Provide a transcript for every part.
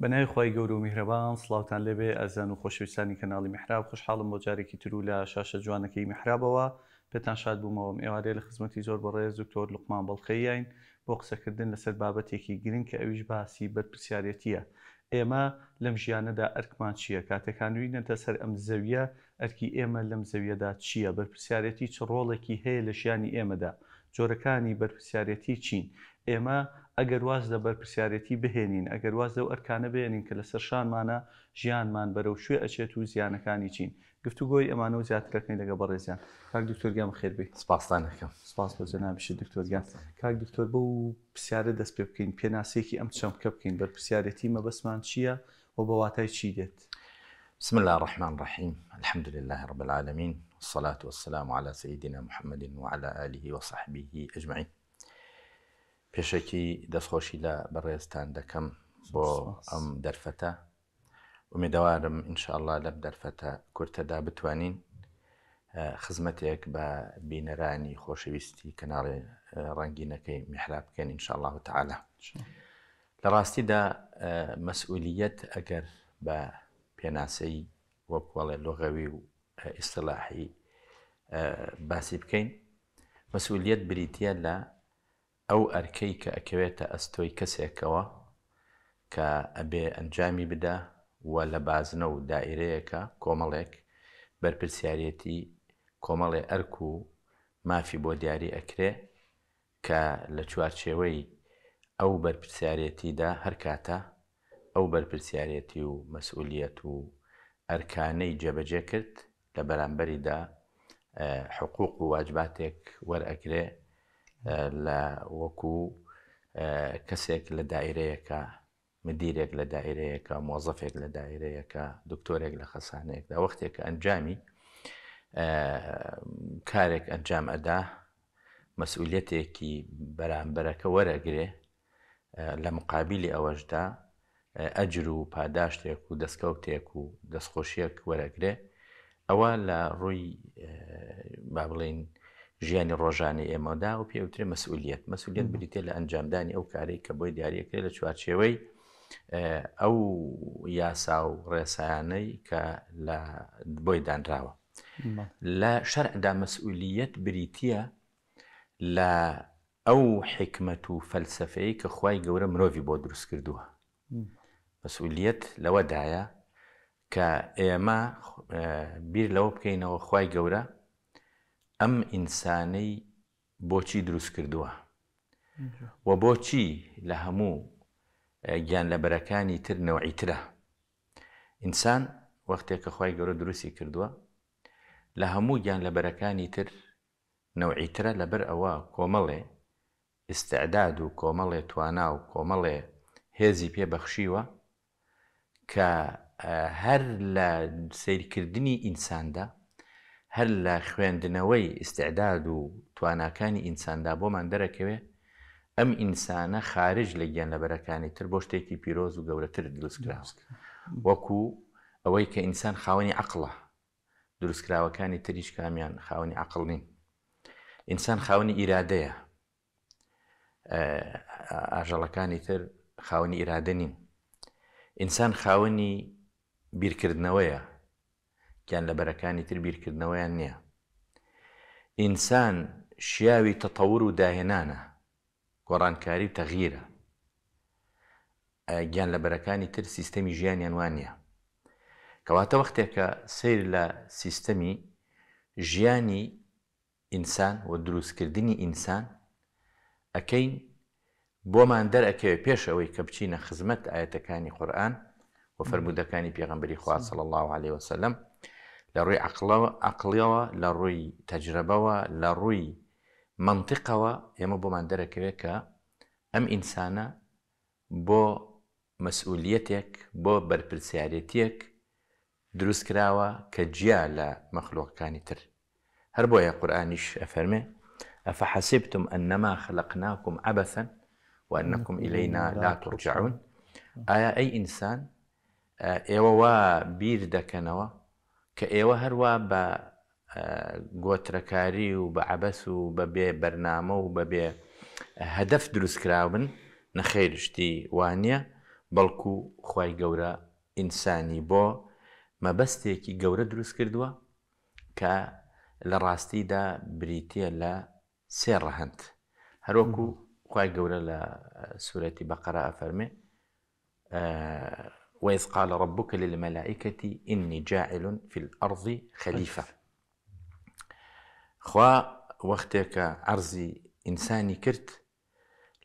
بەنای خی گەور و میهرەبان سلااوان لەبێ ئەزان و خۆشویستانی کەناڵی میحراب خوشحاڵم بۆ جارێکی ترو لە شاشە جوانەکەی میحرابەوە پێتان شاد بوومەوەم ئێوارێ لە خزمەتی زۆر بەڕێز دکتۆر لقمان بەڵخەیین بۆ قسەکردن لەسەر بابەتێکی گرنگ کە ئەویش باسی بەرپسیارەتیە. ئێمە لەم ژیانەدا ئەرکمان چییە کاتەکانوینەتە سەر ئەم زەویە ئەرکی ئێمە لەم زەویەدا چییە بەرپسیارەتی چ ڕۆڵێکی هەیە لە ژیانی ئێمەدا جۆرەکانی بەرپسیارەتی چین ئێمە ئەگەر واز لە بەرپسیارەتی بهێنین ئەگەر واز ارکانه بهینین که لسرشان مانا جیان مان برو شوی اچه تو زیانکانی چین گفتو گوی امانو گفتوگۆی ئەمانەوە زیاترەکەی لەگە بەڕێزیان کاک گم خیر بی سپاس تا نکم سپاس بۆ جەنابشی دکتۆرگیان کاک دکتۆر بە و پرسیارە دەست پێ بکەین پێناسێکی ئەم بر پرسیاریتی ما بس مەبەسمان چیه و با واتای چی دید بسم الله الرحمن الرحیم الحمد لله رب العالمین الصلاة والسلام على سيدنا محمد وعلى آله وصحبه أجمعين پێشەکی دەستخۆشی لە بەڕێزتان دەکەم بۆ ئەم دەرفەتە ێدەوارم ئینشاءله لەم دەرفەتە کورتەدا بتوانین خزمەتێک بە بینەرانی خۆشەویستی کەناڵی ڕەنگینەکەی میحرا بکەین ئینشاءله تعاالە لە ڕاستیدا مەسئولیت ئەگەر بە پێناسەی وەکوڵێ لۆغەوی و ئیسلاحی باسی بکەین مەسئولیت بریتە لە ئەو ئەرکەی کە ئەکەوێتە ئەستۆی کەسێکەوە کە ئەبێ ئەنجامی بدە و لە بازنە و دائیرەیەەکە کۆمەڵێک بەرپرسیارەتی کۆمەڵێ ئەرک و مافی بۆ دیاری ئەکرێ کە لە چوارچێوەی ئەو بەرپرسیارەتیدا هەرکاتە ئەو بەرپرسیارەتی و مەسئولیەت و ئەرکانەی جێبەجێ کرد لە بەرامبەریدا حقوق و واجباتێک وەرئەگرێ لە وەکوو کەسێک لە دائیرەیەەکە مدیرێک لە دائیرەیەەکە مۆزەفێک لە دائیرەیەەکە دکتۆرێک لە خەسانەیەکدا وەختێک ئەنجامی کارێک ئەنجام ئەدا مەسئولەتێکی بەرامبەرەکە وەرەگرێ لە مقابلی ئەوەشدا ئەجر و پاداشتێک و دەستکەوتێک و دەستخۆشیەک وەرەگرێ ئەوە لە ڕووی با بڵین ژیانی ڕۆژانی ئێمەدا و پێوترێ مەسئولیت مەسئولیت بریتێ لە ئەنجامدانی ئەو کارێک کە بۆی دیارەکرێت لە چوارچێوەی ئەو یاسا و ڕێسایانەی کە بۆی دانراوە لە شەردا مەسئولیت بریتە لە ئەو حکمت و فەلسفەیە کە خی گەورە مرۆڤی بۆ دروست کردووە مەسئولیت لەوەدایە کە ئێمە بیر لەوە بکەینەوە خی گەورە ئەم ئینسانەی بۆچی دروست کردووە و بۆچی لە هەموو گیان لەبەرەکانی تر نەوەعیترە ئینسان وەختێک کە خی گەورە دروستی کردووە لە هەموو گیان لەبەرەکانی تر نەوعیترە لەبەر ئەوە کۆمەڵێ ئستعداد و کۆمەڵێ توانا و کۆمەڵێ هێزی پێبەخشیوە کە هەر لە سیرکردنی ئینساندا هەر لە خوێندنەوەی ئیسعداد و تواناکانی ئینساندا بۆمان دەرەکەوێ ئەم ئینسانە خارج لە گیان لەبەرەکانی تر بۆ شتێکی پیرۆز و گەورەتر دروستکرا وەکو ئەوەی کە ئینسان خاوەنی عقلە دروستکراوەکانی تریش کامیان خاوەنی عقل نین ئینسان خاوەنی ئیرادەیە ئاژەڵەکانی تر خاوەنی ئیرادە نین ئینسان خاوەنی بیرکردنەوەیە كان لبركاني تربير تر بیرکردنەوەیان إنسان شياوي تطور داهنانا قران كاري گۆڕانکاری آه، جان لبركاني لە بەرەکانی تر سیستەمی ژیانیان وانە کەواتە وەختێکە سیر لە سیستەمی ژیانی ئینسان و دروستکردنی ئینسان ئەەکەین بۆمان دەرەکەوێ پێش ئەوەی کە بچینە خزمەت ئاەتەکانی قورآن و فرمودەکانی پێغمبری خوا صلى الله عليه وسلم لە ڕووی عقلەوە عقلیەوە لە ڕووی تەجربەوە لە ڕووی منطقەوە ئێمە بۆمان دەرەکەوێت کە ئەم ئینسانە بۆ بو بۆ بەرپرسیارەتێک دروست مخلوق كانتر جیا لە مەخلۆقەکانی تر أفحسبتم أنما خلقناكم عبثا وأنكم إلينا لا ترجعون ايا أي إنسان آه، إيوا بير دكنوا کە ئێوە هەروە بە گۆترەکاری و بە عبەس و بەبێ بەرنامە و بەبێ هەدەف دروستکراون نەخێرشتی وانە بەڵکو خی گەورە ئینسانی بۆ مەبەستێکی گەورە دروست کردووە کە لە ڕاستیدا بریتە لە سێ ڕەهند هەروەکو خی گەورە لە سوورەتی بەقەرە ئەفەرمێ وإذ قال ربك للملائكة إني جاعل في الأرض خليفة خوا وقتك عرضي إنساني كرت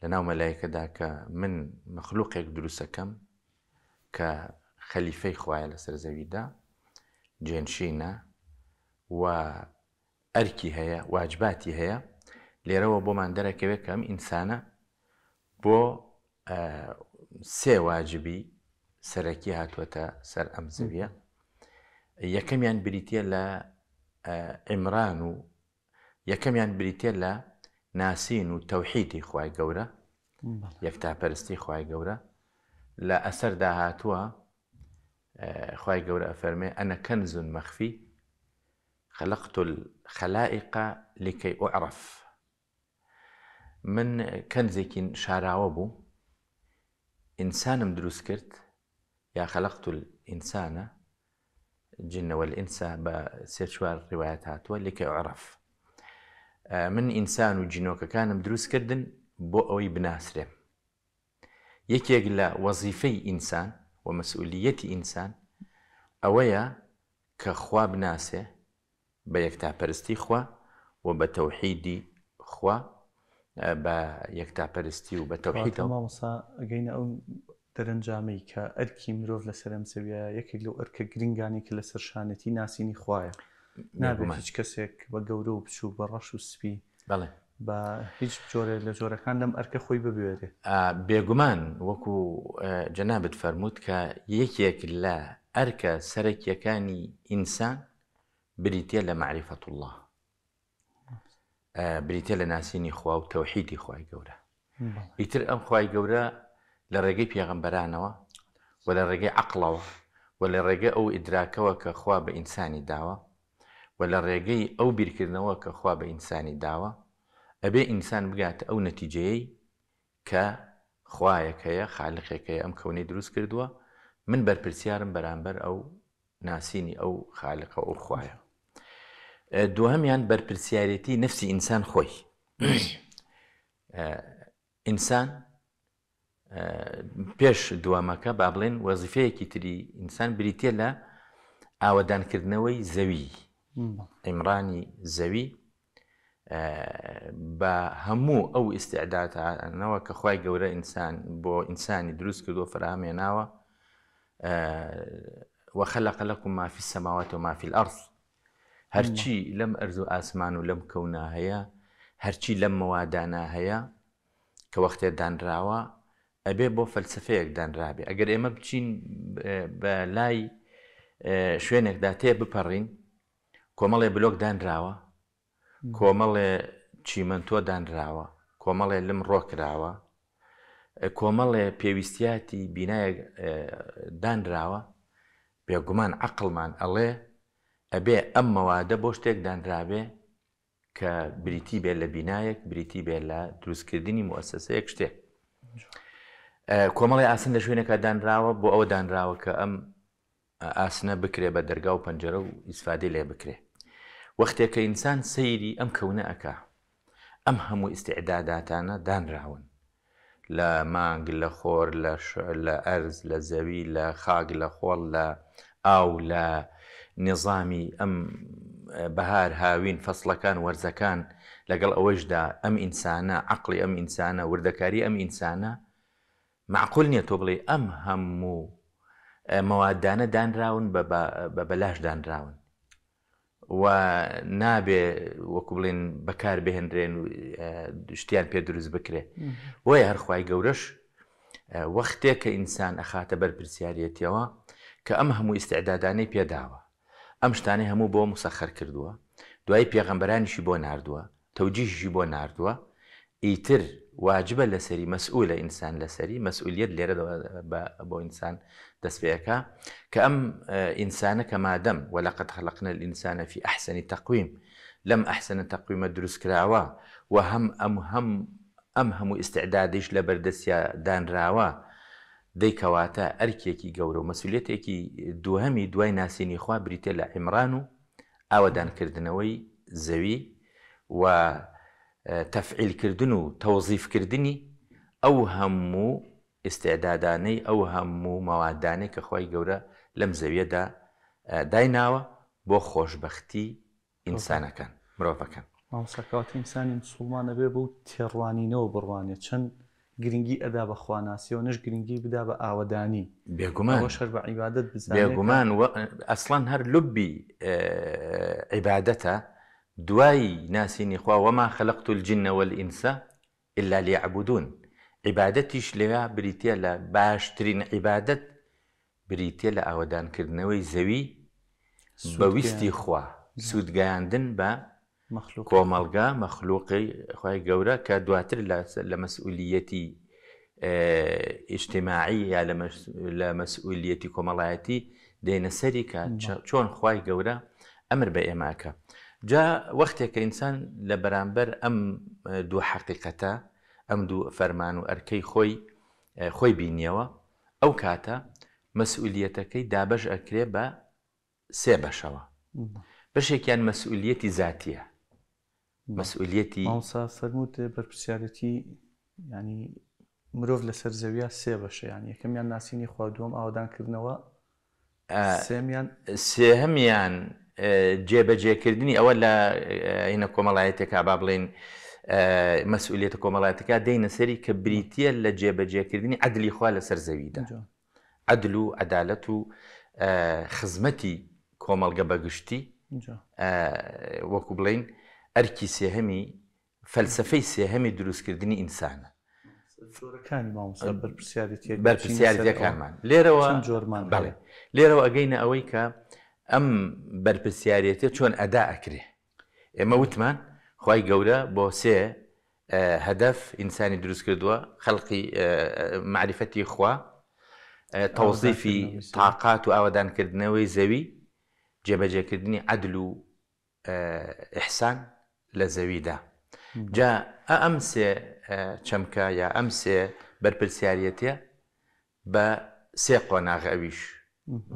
لنا ملائكة داك من مخلوقك كم كخليفة خوايا لسر زويدا جنشينا و أركي هيا واجباتي هيا ليروا بو من درك كم إنسانة بو آه سي واجبي سەرەکی هاتووەتە سەر ئەم زەویە یەکەمیان يعني بریتە لە آه، عمران و یەکەمیان يعني بریتە لە ناسین و تەوحیدی خی گەورە یەکتاپەرستی خی گەورە لە ئەسەر داهاتووە آه، خی گەورە ئەفەرمێ ئەنە کەنزون مەخفی خلقت الخلائق لكي أعرف من كنزێکی شاراوە بوو ئینسانم دروست کرد يا خلقت الإنسان الجن والإنس بسيرشوار روايات هاتوا لكي أعرف آه، من إنسان وجنوك كان مدروس كردن بو أوي بناسره يكيق لا وظيفي إنسان ومسؤولية إنسان أويا كخوا بناسه بيكتا برستي خوا وبتوحيدي خوا آه، بيكتا برستي وبتوحيدي بە دەرەنجامی کە ئەرکی مرۆڤ لە سەرم سەویە یەکێک لەو ئەرکە گرنگانی کە لە سەرشانەتی ناسینی خویە نابێت هیچ کەسێک بە گەورە و بچوو بە ڕەش و سپی بەڵێ بە هیچ جۆرە لە جۆرەکان لەم ئەرکە خۆی ببوێرێ بێگومان وەکو جەنابەت فەرمووت کە یەکێک لە ئەرکە سەرەکیەکانی ئینسان بریتە لە معریفەت الله بریتە لە ناسینی خوا و تەوحیدی خی گەورە ئیتر ئەم خی گەورە لە ڕێگەی پێغمبەرانەوە و لە ڕێگەی عقلەوە و لە ڕێگە ئەو ئیدراکەوە کە خوا بە ئینسانی داوە و لە ڕێگەی ئەو بیرکردنەوە کە خوا بە ئینسانی داوە ئەبێ ئینسان بگاتە ئەو نەتیجەیە کە خوایەکەیە خالقێکەیە ئەم کەونەی دروست کردووە من بەرپرسیارم بەرامبەر ئەو ناسینی ئەو خالقە ئەو خوایە دووهمیان بەرپرسیارەتی نفسی ئینسان خۆی ئینسان پێش دوامەکە با بڵێن وەزیفەیەکی تری ئینسان بریتە لە ئاوەدانکردنەوەی زەوی ئەمرانی زەوی بە هەموو ئەو ئستعدادانەوە کە خی گەورە ئینسان بۆ ئینسانی دروست کردو فرامێناوە وەخەلق لەکو مافی سەماوات و مافی ئەرز هەرچی لەم ئەرز و ئاسمان و لەم کەونا هەیە هەرچی لەم مەوادانا هەیە کە وەختێ دانراوە ئەبێ بۆ فەلسفەیەک دانرابێ ئەگەر ئێمە بچین بە لای شوێنێکدا تێ بپەڕین کۆمەڵێ بلۆک دانراوە کۆمەڵێ چیمەنتۆ دانراوە کۆمەڵێ لم ڕۆکراوە کۆمەڵێ پێویستیاتی بینایە دانراوە بێگومان عقلمان ئەڵێ ئەبێ ئەم مەوادە بۆ شتێک دانرابێ کە بریتی بێت لە بینایەک بریتی بێت لە دروستکردنی مؤسسەیەک شتێک کۆمەڵی ئاسن لە شوێنێکە دانراوە بۆ ئەوە دانراوە کە ئەم ئاسنە بکرێ بە دەرگا و پەنجەرە و ئیسفادی لێ بکرێ وەختێککە ئینسان سەیری ئەم کەونە ئەکا ئەم هەموو ئیسعداداتانە دانراون لە مانگ لە خۆر لە ئەرز لە زەوی لە خاگ لە خۆڵ لە ئاو لە نظامی ئەم بەهار هاوین فەصلەکان وەرزەکان لەگەڵ ئەوەشدا ئەم ئینسانە عقلی ئەم ئینسانە وردەکاری ئەم ئینسانە معقول نییە تۆ بڵێ ئەم هەموو مەوادانە دانراون بە بەلاش دانراون و نابێ وەکو بڵێن بەکار بهێنرێن و شتیان پێ دروست بکرێ وی هەرخوای گەورەش وەختێک کە ئینسان ئەخاتە بەرپسیارەتیەوە کە ئەم هەموو ئستعدادانەی پێداوە ئەم شتانی هەموو بۆ مسەخەر کردووە دوای پێغەمبەرانیشی بۆ نردووە تەوجیشی بۆ نردووە ئیتر واجبە لەسەری مەسئول لە ئینسان لەسەری مەسئولیت لێرە بۆ ئینسان دەستپێەکە کە ئەم ئینسانە کە مادەم وەلاقەت خەلقنە ئینسانە فی ئەحسنی تەقویم لەم ئەحسنە تەقویمە دروست کراوە و هەم ئەم هەم ئەم هەموو ئستعدادش لە بەردەستیا دانراوە دەیکەواتە ئەرکێکی گەورە و مەسولەتێکی دووهەمی دوای ناسینی خوا بریتە لە عیمران و ئاوەدانکردنەوەی زەوی و تەفعیلکردن و تەوزیفکردنی ئەو هەموو ئێستعدادانەی ئەو هەموو مەوادانەی کە خۆی گەورە لەم زەویەدا دایناوە بۆ خۆشببختی ئینسانەکان مرۆڤەکان مامسەکەات ئینسانی مسلمانە بێ بوو تێڕوانینەوە بڕوانێت چەند گرنگی ئەدا بە خواناسیەوە نش گرنگی بدا بە ئاوەدانی بێگومان شەر بە عیبادت بێگومان ئەسڵان هەر لوبی عیبادەتە دوایی ناسینی خوا وما خەلقت الجنەوە ئینسە إلا ليعبدون عیباەتیش لێوا بریتە لە باشترین عیباەت بریتە لە ئاوادانکردنەوەی زەوی بەویستی خوا سوودگەیاندن بە کۆمەلگا مەخلوقی خی گەورە کە دواتر لە مەسئولیەتی ئیشتیماعی یا لە مەسئولیەتی کۆمەڵایەتی دێنە سەری کە چۆن خی گەورە ئەمر بە ئێماکە جا وەختێک کە ئینسان لە بەرامبەر ئەم دوو حقیقەتە ئەم دوو فەرمان و ئەرکەی خۆی خۆی بینیەوە ئەو کاتە مەسئولیەتەکەی دابش ئەکرێ بە سێ بەشەوە بەشێکیان مەسئولیەتی زیاتیە مەسئولیەتی سەرمووت بەرپسیارەتی ینی مرۆڤ لەسەر زەویە سێ بەشەیان یەکەمیان ناسینی خوا دووەم ئاوادانکردنەوە سێمیان سێهمیان جێبەجێکردنی ئەوە لە هینە کۆمەڵایەتێکا با بڵێن مەسئولێتە کۆمەڵاتەکە دەینە سەری کە بریتە لە جێبەجێکردنی عدلی خوا لەسەر زەویدا عدل و عدالەت و خزمەتی کۆمەڵگە بەگشتی وەکو بڵین ئەرکی سێهەمی فەلسفەی سێهەمی دروستکردنی ئینسانە بەرپسیارەکانمان لێرەوە جۆرمان بڵێ لێرەوە ئەگەینە ئەوەی کە ئەم بەرپسیارەتە چۆن ئەدا ئەکرێ ئێمە وتمان خی گەورە بۆ سێ هەدەف ئینسانی دروست کردووە خەڵقی معرفەتی خوا تەوزیفی تااقات و ئاوادانکردنەوەی زەوی جێبەجێکردنی عدل و ئحسان لە زەویدا جا ئەم سێ چەمکە یا ئەم سێ بەرپسیارەتە بە سێ قۆناغ ئەویش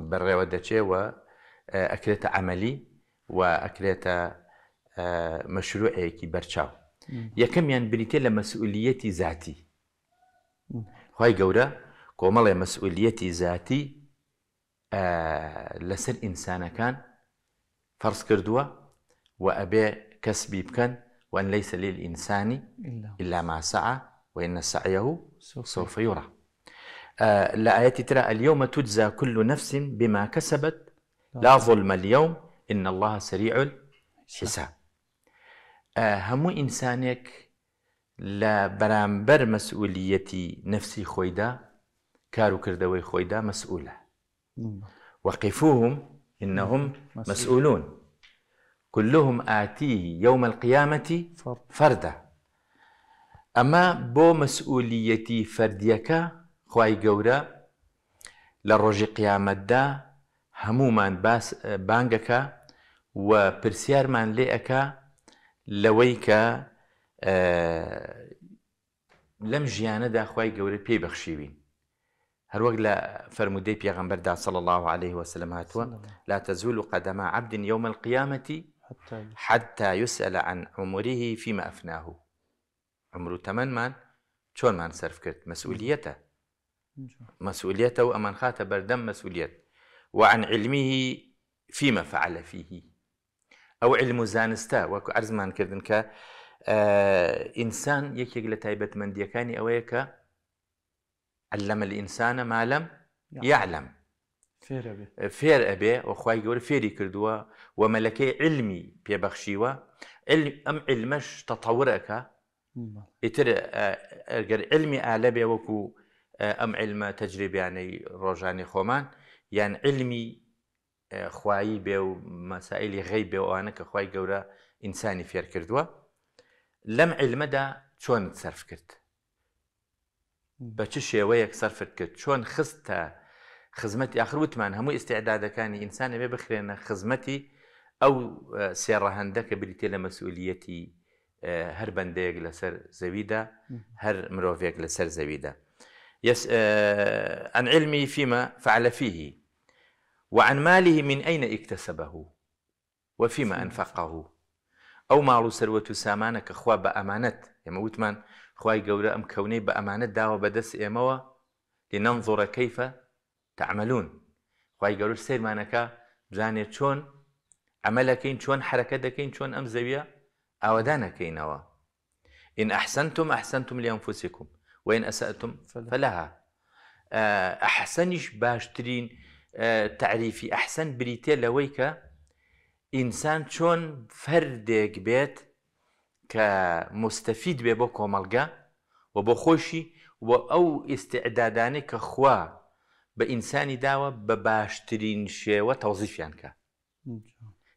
بەڕێوە دەچێەوە ئەکرێتە ئەمەلی و ئەکرێتە يا كم يعني بریتێ لە مەسئولەتی ذاتی خی گەورە کۆمەڵێ مەسئولەتی ذاتی آه، لەسەر إنسان كان فرس و وأبي کەسبی بکەن وأن ليس للإنسان إلا ما سعى وإن سعيه سوف يرى آه لآيات ترى اليوم تجزى كل نفس بما كسبت لا ظلم اليوم إن الله سريع الحساب آه، هم إنسانك لا برامبر مسؤوليتي نفسي خويدا كارو كردوي خويدا مسؤولة نعم. وقفوهم إنهم نعم، مسؤولون كلهم آتيه يوم القيامة فردا أما بو مسؤوليتي فرديك خواي قورا للرجي قيامة دا هەمومان بانگەکە و پرسیارمان لێ ئەەکە لم جیانه دا خوای خی پی بخشیوین هر وقت لە پیغمبر پێغمبەردا سڵ الله عليه وسلم هاتو لا تزول قدم عبد یوم یومە حتى يسأل عن عمره فيما أفناه عمر تمن من شون من صرف مەسئولیتە مسؤوليته مسؤوليته ئەمان خاتە بردم مسؤوليته وعن علمه فيما فعل فيه او علم آه انسان وەکو ئەرزمان کردن کە ئینسان یەکێک لە تایبەتمەندیەکانی ئەوەیە کە ئەلەمە لە فير ابي یعلم فێر ئەبێ وخوای گەور فێری کردووە و مەلەکەی علم ام علمش تطورك اتر نعم. ئیتر آه، علمي اعلى ئالە بێ وەکو آه، ئەم علمە تەجریبیانەی ڕۆژانی خۆمان یان علمی خوایی بێ و مەسائللی غەی بێوانە کە خی گەورە ئینسانی فێر کردووە لەم علمەدا چۆن سرف کرد بە چ شێوەیەک سەرفت کرد چۆن خستە خزمەتی ئاخروتمان هەموو ئستعدادەکانی ئینسانە بێ بخرێنە خزمەتی ئەو سێڕەهندە کە بریتێ لە مەسئولەتی هەر بەندەیەک لەسەر زەویدا هەر مرۆڤێک لەسەر زەویدا يس آه، عن علمه فيما فعل فيه وعن ماله من أين اكتسبه وفيما أنفقه أو مال سروة سامانك أخوة بأمانة يا موتمان أخوة قولة أم كوني بأمانة داوة بدس کەونەی بە ئەمانەت داوە تعملون أخوة قولة سير مانكا چۆن ئەمە عملكين چۆن حرەکە دەکەین چۆن ئەم زەویە ئاوادانەکەینەوە ئین أحسنتم ئەحسنتم وإن أسأتم فلها آه، أحسنش باشترين آه، تعريفي احسن بريتي لويك انسان شون فرد بيت كمستفيد کە مستەفید بێ وأو کۆمەلگا و بۆ خۆشی و ئەو ئێستعدادانەی کە خوا بە ئینسانی داوە بە باشترین شێوە تەوزیفیان کە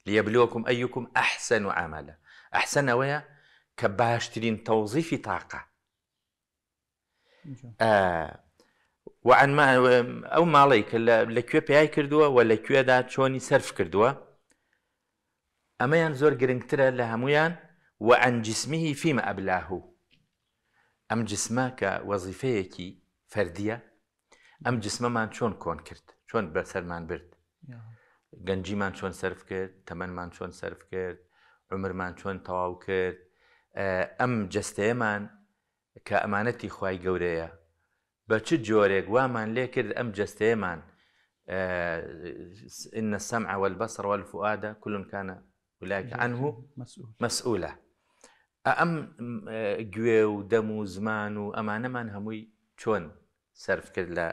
احسن ئەیکم احسن و ئامالە ئەحسن باشترین وعن ئەو ماڵی کە لەکوێ پیای کردووە و لەکوێدا چۆنی سرف کردووە ئەمەیان زۆر گرنگترە لە هەمویان و ئەنجسمیهی فیمە ئەبلاهوو ئەم جسمە کە وەزیفەیەکی فەردیە ئەم جسمەمان چۆن کۆن کرد چۆن بەسەرمان برد گەنجیمان چۆن سرف کرد تەمەمان چۆن سرف کرد عمرمان چۆن تەواو کرد ئەم جستەیەمان كأمانتي ئەمانەتی خی گەورەیە بە چ جۆرێک وامان لێ کرد ئەم جستەیەمان إن السمع والبصر والفؤاد كل كان أولئك عنه مسؤولة أم گوێ و دەم و زمان و شون هەمووی چۆن سرف کرد لە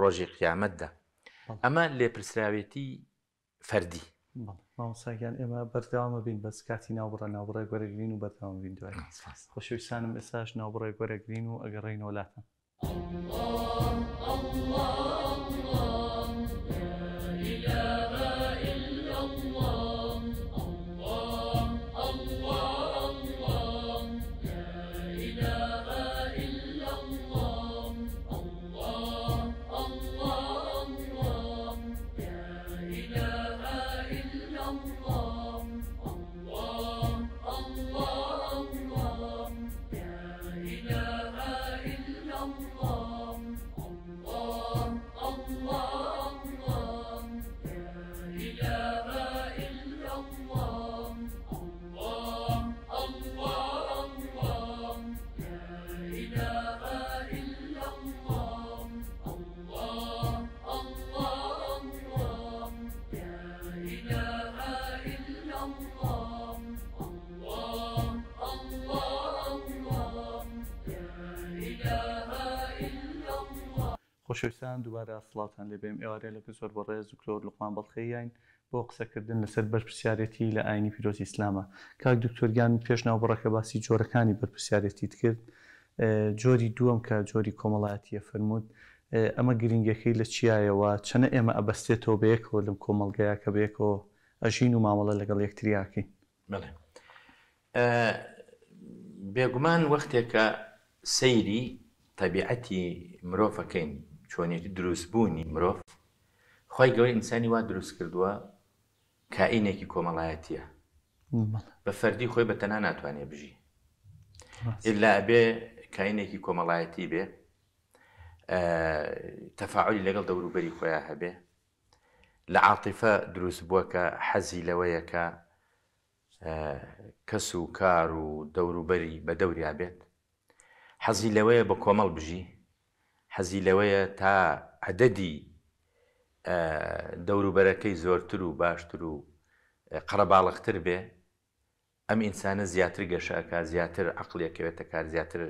ڕۆژی قیامەتدا ئەمە لێپرسراوێتی فەردی مامۆساگیان ئێمە بەرداوامە بین بەس کاتی ناوبڕە ناوبڕێ گوەرەگرین و بەرداوام بین دوای خۆشویسانم ئێساش ناوبڕێ گوەرەگرین و ئەگەڕی نۆلاتە. Allah, Allah, Allah. شوێستان دووارە سڵاتان لێ بێم ئێوارە لە زۆر بەڕێ زوکلۆر لوقمان بەڵخەیەین بۆ قسەکردن لەسەر بەرپسیارەتی لە ئاینی پیرۆزی ئسلامە کاک دکتۆرگیان پێشناو بڕەکە باسی جۆرەکانی بەرپسیارەتیت کرد جۆری دووەم کە جۆری کۆمەڵایەتیە فرموود ئەمە گرنگەکەی لە چیایەوە چەنە ئێمە ئەبەستێتەوە بەیەکەوە لەم کۆمەلگەیە کە بێکەوە ئەژین و مامەڵە لەگەڵ یەکتریاکەین بڵێ بێگومان وەختێکە سەیری تەبیعەتی مرۆڤەکەین چۆنێتی دروستبوونی مرۆڤ خی گەوری ئینسانی وا دروست کردووە کائینێکی کۆمەڵایەتیە بە فەردی خۆی بە تەنا ناتوانێ بژی ئللا بێ کائینێکی کۆمەڵایەتی بێ تەفاعلی لەگەڵ دەوروبەری خۆیان هەبێ لە عاتیفە دروست بووە کە حەزی لەوەیەکە کەس و کار و دەوروبەری بە دەوریا بێت حەزی لەوەیە بە کۆمەڵ بژی حەزی لەوەیە تا عدەدی دەوروبەرەکەی زۆرتر و باشتر و قەرەباڵقتر بێ ئەم ئینسانە زیاتر گەشاکە زیاتر عقلەکەوێتە کار زیاتر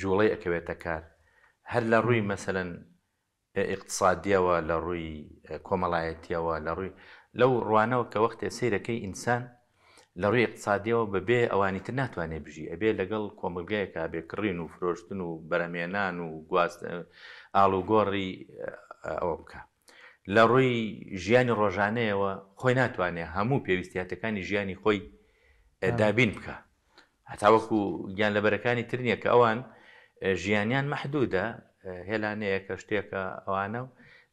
جوڵی ئەکەوێتە کار هەر لە ڕووی مەسەن اقتصادیەوە لە ڕووی کۆمەڵایەتیەوە لە ڕووی لەو ڕوانەوە کە وەختێ سیرەکەی ئینسان لە ڕووی اقتصادیەوە بەبێ ئەوانی تر ناتوانێت بژی ئەبێ لەگەڵ کۆمەلگایەکە بێکڕین و فرۆشتن و بەرەمێنان و ئاڵوگۆڕی ئەوە بکە لە ڕووی ژیانی ڕۆژانەیەوە خۆی ناتوانێت هەموو پێویستیاتەکانی ژیانی خۆی دابین بکە هەتاوەکو گیان لەبەرەکانی ترنیە کە ئەوان ژیانیان محدودە هێلانەیە کە شتێکە ئەوانە و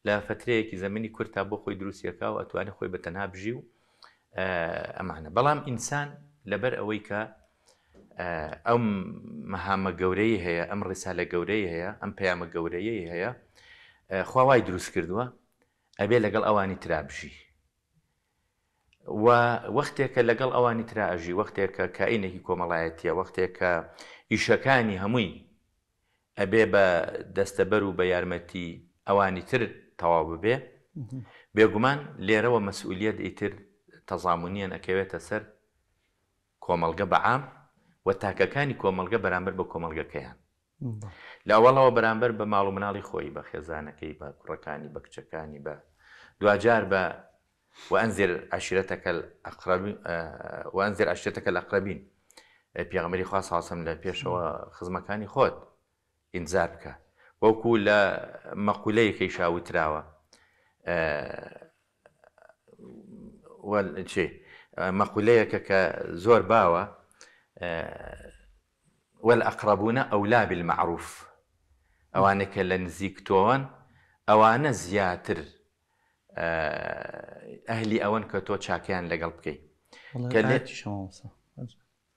لە فترەیەکی زمینی کورتا بۆ خۆی دروستیەکە و ئەتوانێت خۆی بەتەنها بژی و ئەمانە بەڵام ئینسان لەبەر ئەوەی کە ئەم مەهامە گەورەی هەیە ئەم ڕێسا لە گەورەی هەیە ئەم پەیامە گەورەیە هەیە خواوای دروست کردووە ئەبێ لەگەڵ ئەوانی ترابژی و وەختێکە لەگەڵ ئەوانی تراژی وەختێکە کائینێکی کۆمەڵایەتیە وەختێکە ئیشەکانی هەمووی ئەبێ بە دەستەبەر و بە یارمەتی ئەوانی تر تەواو ببێ بێگومان لێرەوە مەسئولیت ئیتر تەزامونیان ئەکەوێتە سەر کۆمەلگە بەعام و تاکەکانی کۆمەلگە بەرامبەر بە کۆمەلگەکەیان لاوەڵەوە بەرامبەر بە ماڵ و مناڵی خۆی بە خێزانەکەی بە کوڕەکانی بە کچەکانی بە دوجار بە وأنزل عشيرتك الأقربين وأنزل عشيرتك الأقربين پیغمبری خوا ساسم لە پێشەوە خزمەکانی خۆت ئینجار بکە وەکو لە مەقولەیەکی شاوتراوە والشيء مەقولەیەکەکە زۆر باوە باوا آه، والاقربون اولى بالمعروف اوانك لنزيك توان اوان زياتر آه، اهلي اوان كتو ئەوەن کە تۆ چاکیان لەگەڵ آية کە لێ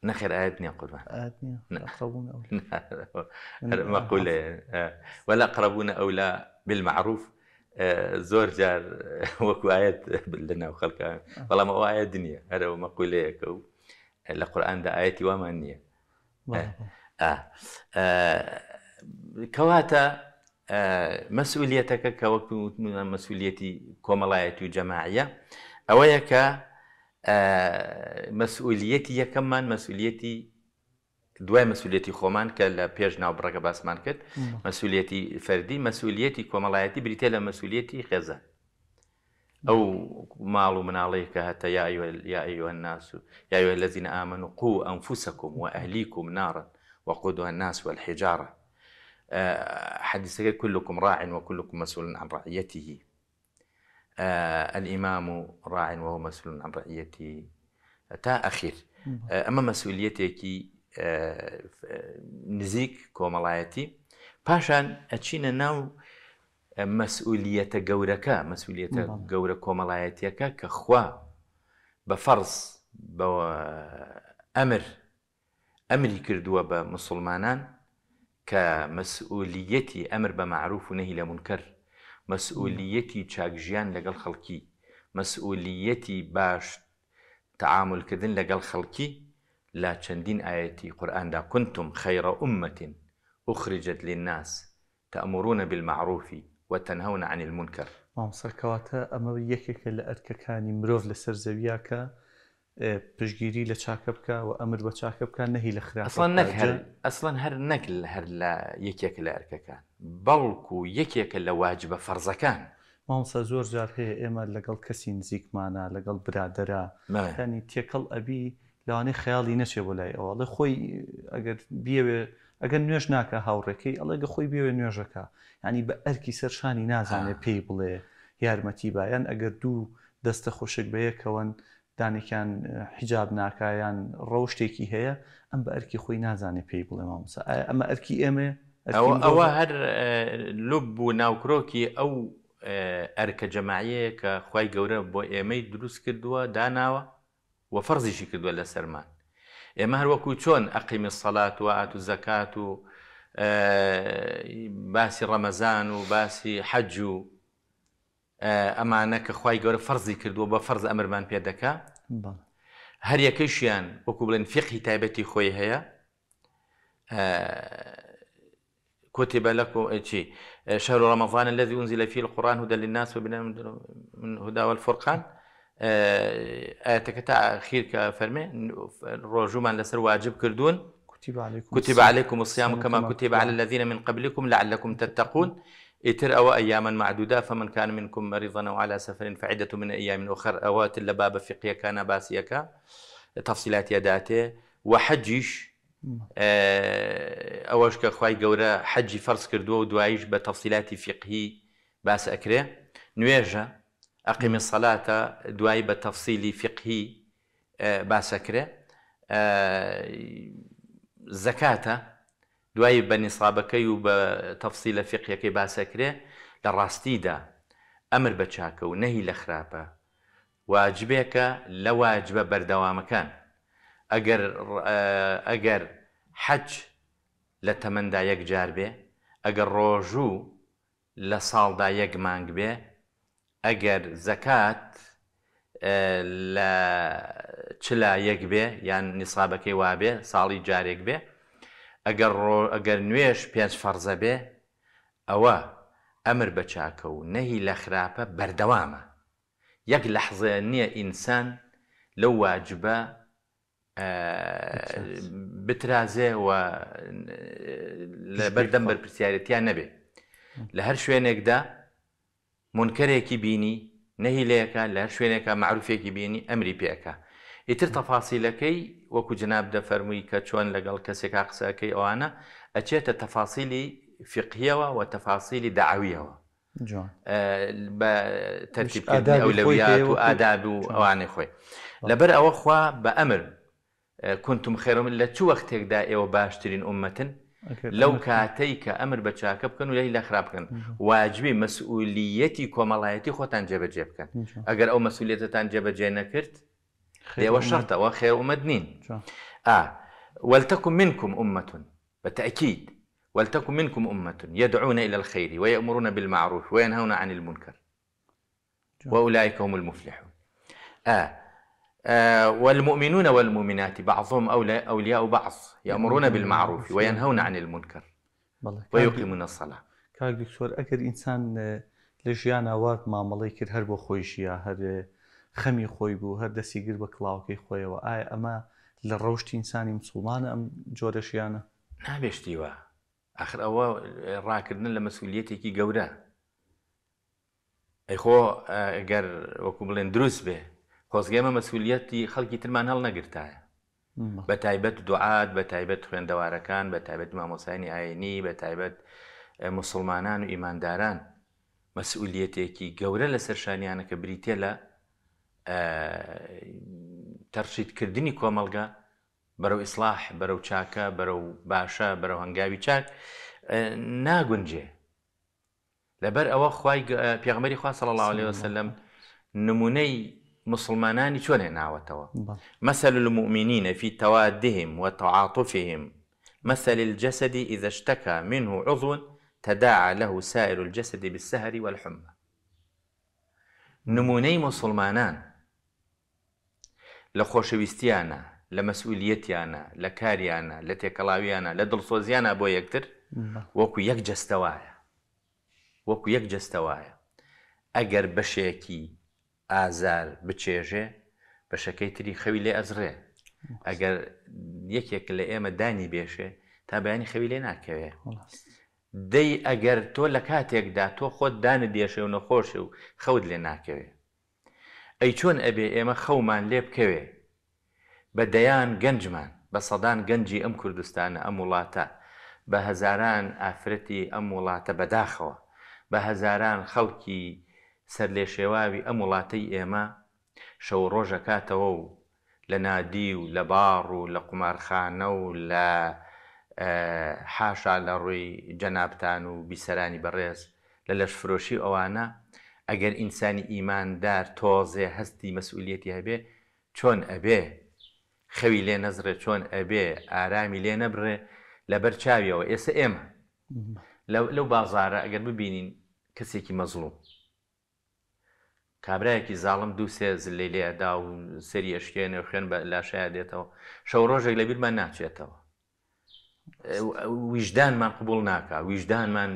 نخر آية نيا قربان آيات نيا الأقربون ولا يعني آه، أقربون أولى بالمعروف آه، زور جار آه، وكوايات بلنا وخلقها والله ما وايا الدنيا هذا ما قول لك القران ده اياتي وما نيه آه،, اه, آه. كواتا مسؤوليتك كوكو مسؤوليتي كوملايتي جماعيه اويك مسؤوليتي كمان مسؤوليتي دوای مسئولیتی خۆمان که لە پێش ناو باس باسمان کرد مەسوولەتی فەردی مەسوولەتی کۆمەڵایەتی بریتە لە مەسوولەتی خێزە ئەو ماڵ و مناڵەیە کە هەتە یاوە ناس و یاوە لە زیینە ئامن و قو ئەمفوسەکم و ئەهلیکم الناس وەقودوە ناس والحجارة آه، حديثك كلكم راع وكلكم مسؤول عن رعيته آه، الإمام راع وهو مسؤول عن رعيته تا أخير آه، أما مسؤوليتك نزیک کۆمەڵایەتی پاشان ئەچینە ناو مەسئولیەتە گەورەکە مەسئولیەتە گەورە کۆمەڵایەتیەکە کە خوا بە فەرز بەوە ئەمر ئەمری کردووە بە مسلمانان کە مەسئولیەتی ئەمر بە معروف و نەهی لە منکر مەسئولیەتی چاکژیان لەگەڵ خەڵکی مەسئولیەتی باش تعاملکردن لەگەڵ خەڵکی لا چەندین قرآن دا كنتم خير أمة أخرجت للناس تأمرون بالمعروف وتنهون عن المنكر مامسەکەواتە ئەمە یەکێکە لە ئەرکەکانی مرۆڤ لە سەرزەویاکە پشگیری لە چاکە بکە و ئەمر بە چاکە بکە نەهی لە هر ئەسڵەن هر نەک هەر لە یەکێک لە ئەرکەکان بەڵکو و یەکێکە لە واجبە فەرزەکان مامسە زۆر جار هەیە ئێمە لەگەڵ مانا نزیکمانە برادرا برادرە ینی تێکەڵ ئەبی لەوانەی خەیاڵی نەچێ بۆ لای ئەوڵێ خۆی ئەگەر بیاوێ ئەگەر نوێژ ناکە هاوڕێکەکەی ئەڵێگە خۆی بێوێ نوێژەکە ینی بە ئەرکی سەرشانی نازانێت پێی بڵێ یارمەتی بایان ئەگەر دوو دەستە خۆشک بەیەکەوەن دانێکیان حیجاب ناکایان ڕەو شتێکی هەیە ئەم بە ئەرکی خۆی نازانێت پێی بڵێ مامسا ئەمە ئەرکی ئێمێ ئەوە هەر لوب بوو ناوکرۆکی ئەو ئەرکە جەماعەیە کە خی گەورە بۆ ئێمەی دروست کردووە داناوە و فەرزیشی کردووە لە سەرمان ئێمە هەروەکو چۆن ئەقیمی سەلات و ئات و زەکات آه، و باسی ڕەمەزان و باسی حەج و ئەمانە کە خی گەورە فەرزی کردووە بە فەرز ئەمرمان پێدەکا هەر كتب آه، لكم شهر رمضان الذي أنزل فيه القرآن هدى للناس وبنام من هدى والفرقان آه، تاع خير فەرمێ رجوما لسر واجب كردون كتب عليكم الصيام كما كتب على الذين من قبلكم لعلكم تتقون اتر او اياما معدوده فمن كان منكم مريضا او على سفر فعدة من أيام أخر اوات اللباب بابە كان باسیەکە تفصيلات يداته وحجيش حەجیش آه، ئەوەش کە خی گەورە حەجی فەرز کردووە و باس اكري نويجا أقيم الصلاة دوای بە فقهي باسكرة زكاة زەکاتە نصابك بە تفصيل فقهي كي آه، باسكرة آه، للراستيدا أمر بتشاكه ونهي ڕاستیدا واجبك لواجب چاکە و أجر آه، أجر حج لتمن دا يك جاربه أجر روجو لصال دا يك یەک به ئەگەر زەکات لە چلا یەک بێ یان نیسابەکەی وابێ ساڵی جارێک بێ ئەگەر ئەگەر نوێش پێنج فەرزە بێ ئەوە ئەمر بە چاکە و نەهی لە خراپە بەردەوامە یەک لە حزە نییە ئینسان لەو واجبە بترازێ و بەردەم بەرپسیارەتیان نەبێ لە هەر شوێنێکدا منکرێکی بینی نەهیلەیەەکە لە شوێنێکە معروفێکی بینی ئەمری پێەکە ئیتر تەفاسیلەکەی وەکو جناب دەفەرمووی کە چۆن لەگەڵ کەسێکا قسەکەی ئەوانە ئەچێتە تەفاسیلی فقیەوە و تەفاسیلی داعویەوە بە تەرتیبکردنی ئەولەویات و ئاداب و ئەوانەی خۆی لەبەر ئەوە خوا بە ئەمر کنتم خێرم لە چوو وەختێکدا ئێوە باشترین عومەتن طيب. لو كاتيك امر ئەمر بە چاکە خراب كن واجبي مسؤوليتي خراپ خو تنجب جيب كن اگر او بکەن تنجب ئەو مەسئولیتتان جێبەجێ وشرطه خێوە ومدنين اه ولتكن منكم أمة بالتأكيد ولتكن منكم أمة يدعون إلى الخير ويأمرون بالمعروف وينهون عن المنكر وأولئك هم المفلحون آه آه، والمؤمنون والمؤمنات بعضهم أولياء بعض يأمرون بالمعروف وينهون عن المنكر ويقيمون الصلاة کاک دكتور ئەگەر إنسان آه، لجيانا ژیانە ما مليك کرد خويشيا هر آه، خمي خويبو خەمی خۆی بوو هەر خويا گر بە کلااوکەی خۆیەوە ئایا ئەمە لە ڕەوشتی ئینسانی مسلمانە ئەم أوا نابێشتیوە آخر كي ڕاکردن أي خو أجر ئەیخۆ ئەگەر وەکو بڵێن خۆزگەمە مەسئولەتی خەڵکی ترمان هەڵ نەگرتایە بە تایبەت دوعات بە تایبەت خوێندەوارەکان بە تایبەت مامۆسانی ئاینی بە تایبەت مسلمانان و ئیمانداران مەسئولەتێکی گەورە لە سەرشانیانە کە بریتە لە تەرشیدکردنی کۆمەلگا بەرەو ئیسلاح بەرەو چاکە بەرەو باشە بەرەو هەنگاوی چاک ناگونجێ لەبەر ئەوە خی پێغمەری خوا سەڵ الله عليه وسلم نمونەی مسلمانانی چۆن هێناوەتەوە مثل المؤمنين في توادهم وتعاطفهم مثل الجسد إذا اشتكى منه عضو تداعى له سائر الجسد بالسهر والحمى نموني مسلمانان لخوشوستيانا لمسؤوليتيانا لكاريانا لتكلاويانا لدلصوزيانا بو يكتر وكو يكجستوايا وكو يكجستوايا یەکتر بشيكي ئازار بچێژێ بەشەکەی تری خەوی لێ ئەزرێ ئەگەر یەکێک لە ئێمە دانی بێشێ تا بەیانی خەوی لێ ناکەوێ دەی ئەگەر تۆ لە کاتێکدا تۆ خۆت دانە دێشێ و نەخۆشە و خەوت لێ ناکەوێ ئەی چۆن ئەبێ ئێمە خەومان لێ بکەوێ بە دەیان گەنجمان بە سەدان گەنجی ئەم کوردستانە ئەم وڵاتە بە هەزاران ئافرەتی ئەم وڵاتە بەداخەوە بە هەزاران خەڵکی سەر لێ شێواوی ئەم وڵاتەی ئێمە شەو ڕۆژە کاتەوە و لە نادی و لە باڕ و لە قمارخانە و لە حاشا لە ڕووی جەنابان و بیسەرانی بەڕێز لە لەش فرۆشی ئەوانە ئەگەر ئینسانی ئیماندار تۆزێ هەستی مەسئولەتی هەبێ چۆن ئەبێ خەوی لێ نەزرێ چۆن ئەبێ ئارامی لێ نەبڕێ لەبەر چاویەوە ئێستا ئێمە لەو بازارە ئەگەر ببینین کەسێکی مەزلوم کابراایەکی زاڵم دوو سێ زلەی لێدا و سەری ئەشکێنێ خوێن بە لاشایە دێتەوە شەو ڕۆژێک لە بیرمان ناچێتەوە ویژدانمان قبول ناکە ویژدانمان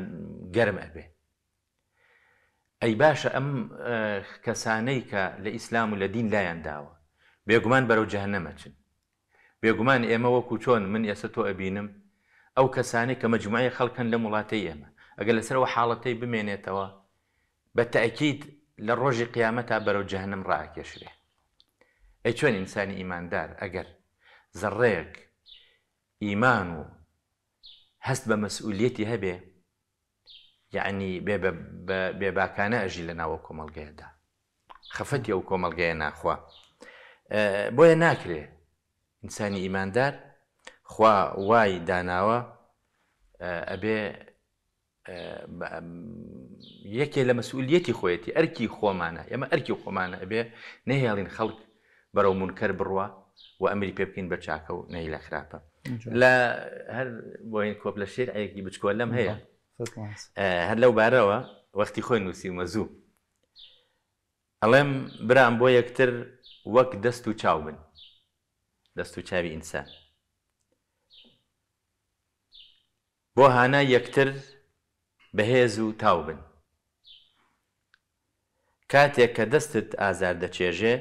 گەرم ئەبێ ئەی باشە ئەم کەسانەی کە لە ئیسلام و لە دین لایەن داوە بێگومان بەرەو جەهنەمەچن بێگومان ئێمە وەکو چۆن من ئێستا تۆ ئەبینم ئەو کەسانی کە مەجموعی خەڵکن لە وڵاتی ئێمە ئەگەر لەسەرەوە حاڵەتەی بمێنێتەوە بە تەکیید لە ڕۆژی قیامەت تا بەرەو جەهنم ڕاکێشرێ ئەی چۆن ئینسانی ئیماندار ئەگەر زەڕەیەک ئیمان و هەست بە مەسئولەتی هەبێ یعنی بێباکانە ئەژی لە ناوە کۆمەلگەیەدا خەفەتی ئەو کۆمەلگەیە ناخوا بۆیە ناکرێ ئینسانی ئیماندار خوا وای داناوە ئەبێ یەکێ لە مەسئولەتی خۆیەتی ئەرکی خۆمانە ئێمە ئەرکی خۆمانە ئەبێ نهێڵین خەڵک بەرەو منکەر بڕوە و ئەمری پێ بکەین بە چاکە و نەی لە خراپە لە هەر بۆین کۆپ لە شێر ئەیەکی بچکۆ لەم هەیە هەر لەو بارەوە وەختی خۆی نووسی مەزوو ئەڵێم برام بۆ یەکتر وەک دەست و چاو بن دەست و چاوی ئینسان بۆ هانا یەکتر بەهێز و تاو بن کاتێک کە دەستت ئازار دەچێژێ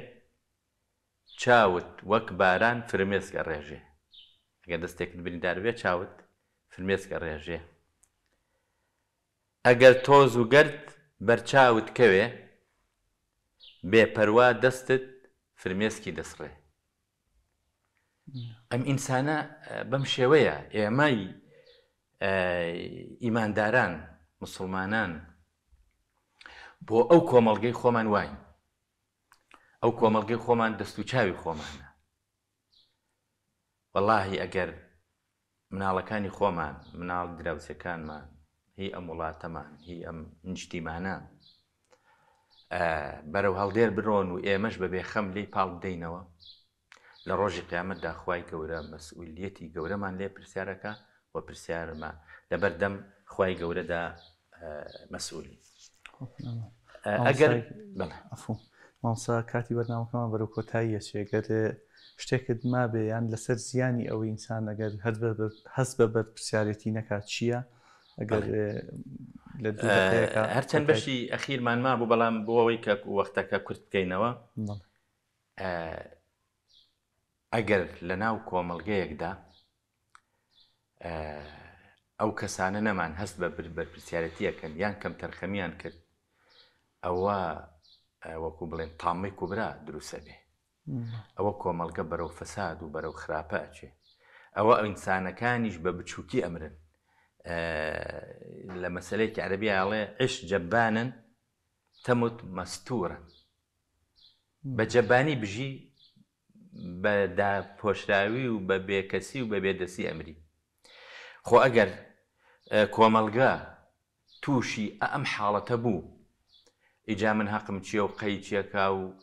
چاوت وەک باران فرمێسکە ڕێژێ ئەگە دەستێکت برینداروێ چاوت فرمێسکە ڕێژێ ئەگەر تۆز و گرد بەرچاوت کەوێ بێپەروا دەستت فرمێسکی دەسڕێ ئەم ئینسانە بەم شێوەیە ئێمەی ئیمانداران مسلمانان بۆ ئەو کۆمەڵگەی خۆمان وای ئەو کۆمەڵگەی خۆمان دەست و چاوی خۆمانە وەڵاهی ئەگەر مناڵەکانی خۆمان مناڵ دراوسەکانمان هی ئەم وڵاتەمان هی ئەم نیشتیمانە بەرەو هەڵدێر بڕۆن و ئێمەش بەبێ خەم لی پاڵ بدەینەوە لە ڕۆژی قیامەت داخوای گەورە مەسئولەتی گەورەمان لێ پرسیارەکە و پرسیارمە لەبەردەم خی گەورەدا مەسوولی ئەگەر ماڵسا کاتی بەرنامەکەمان بەرە کۆتاییە چێگەر شتێکت ما بێ یان لەسەر زیانی ئەوەی ئینسان ئەگەر هەست بە بەر پرسیارەتی نەکات چییە ئەگەر هەرچەند بەشی ئەخیرمان ما بوو بەڵام بۆەوەی کە وەختەکە کورت بکەینەوە ئەگەر لە ناو کۆمەلگەیەکدا ئەو کەسانە نەمان هەست بە بەرپسیارەتیەکەن یان کەم تەرخەمیان کرد ئەوە وەکو بڵێن تامی کوبرا دروسە بێ ئەوە کۆمەلگە بەرەو فەساد و بەرەو خراپە ئەچێ ئەوە ئەوئینسانەکانیش بە بچووکی ئەمرن لە مەسلەیەکی عەربی ئاڵێ عش جەبانن تەمت مەستورن بە جەبانی بژی بە داپۆشراوی و بە بێکەسی و بە بێدەسی ئەمری خۆ ئەگەر كوملغا توشي أم حالة بو إجا من هاقم تشيو قيتيكا و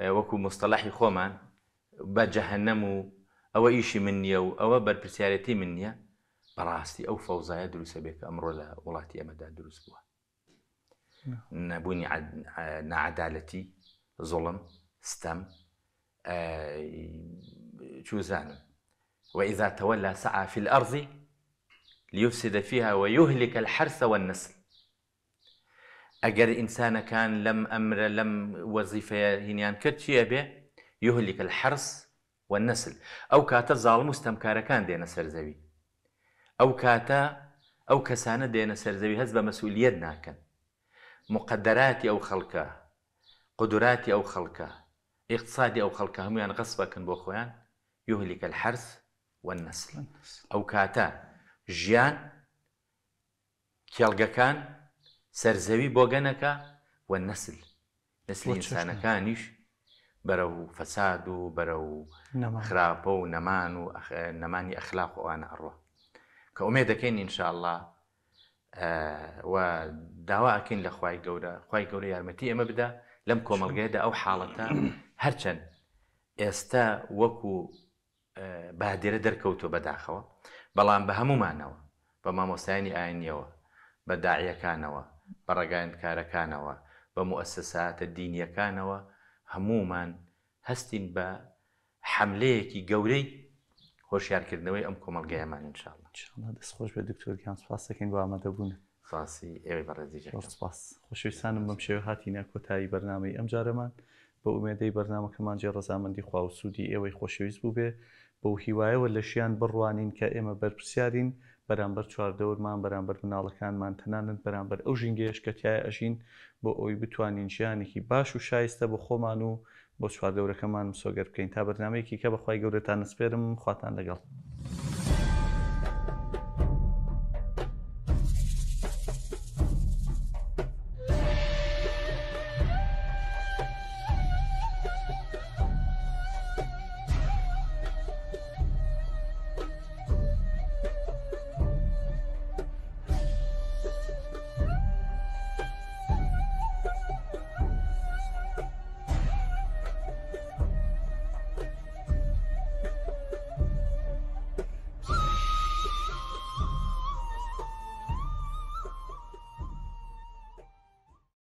اه وكو مصطلحي خومان با جهنم أو إيشي مني أو بر برسيارتي مني براستي أو فوزايا دروس بك أمرو لا ولاتي أمدا دروس بوها نبوني نعم. عد... نعدالتي ظلم ستم آه... اه، شو زان وإذا تولى سعى في الأرض ليفسد فيها ويهلك الحرث والنسل اگر انسان كان لم امر لم وظيفه هينيان كرت شي يهلك الحرث والنسل او كاتا ظالم استمكار كان دينا سرزوي او كاتا او كسانا دينا سرزوي هز بمسؤوليت ناكن مقدراتي او خلقا قدراتي او خلقا اقتصادي او خلقا هم يعني غصبا كن بوخوان يهلك الحرث والنسل او كاتا ژیان کێڵگەکان سەرزەوی بۆگەنەکە و نسل نسل ئینسانەکانیش بەرە و فەساد و بەرە و خراپە و نەمان و نەمانی ئەخلاق ئەوانە ئەڕوە کە ئومێ دەکەین ئینشاءله و داوا ئەکەین لە خی گەورە خی گەورە یارمەتی ئەمە بدا لەم کۆمەلگەیدا ئەو حاڵەتە هەرچەند ئێستا وەکو بادێرە دەرکەوتۆ بەداخەوە بەڵام بە هەمومانەوە بە مامۆسایانی ئاینیەوە بە داعیەکانەوە بە ڕگایندکارەکانەوە بە مؤسساتە دینیەکانەوە هەمومان هەستین بە حملەیەکی گەورەی هۆشیارکردنەوەی ئەم کۆمەلگەیەمان انشاءڵ دەستخۆش بە دکتۆرگیان سپاسەکەین بۆ ئامادەبوون فاسی ئێوەی بەڕێزیپاس خۆشویستانم بەم شێوە هاتیینە کۆتایی بەرنامەی ئەم جارەمان بە ئومێدەی بەرنمەکەمان جێ ڕزامەندی خوا و سوودی ئێوەی خۆشەویست بوو بێ بەو هیوایەوە لە شیان بڕوانین کە ئێمە بەرپرسیارین بەرامبەر چواردەورمان بەرامبەر مناڵەکانمان تەنانن بەرامبەر ئەو ژنگێش کە تایە ئەژین بۆ ئەوی بتوانین ژیانێکی باش و شایستە بۆ خۆمان و بۆ چواردەورەکەمان سۆگەر بکەین تا بەرنمەیەکی کە بەخوای گەورەتان نسپێرم خواتان لەگەڵ.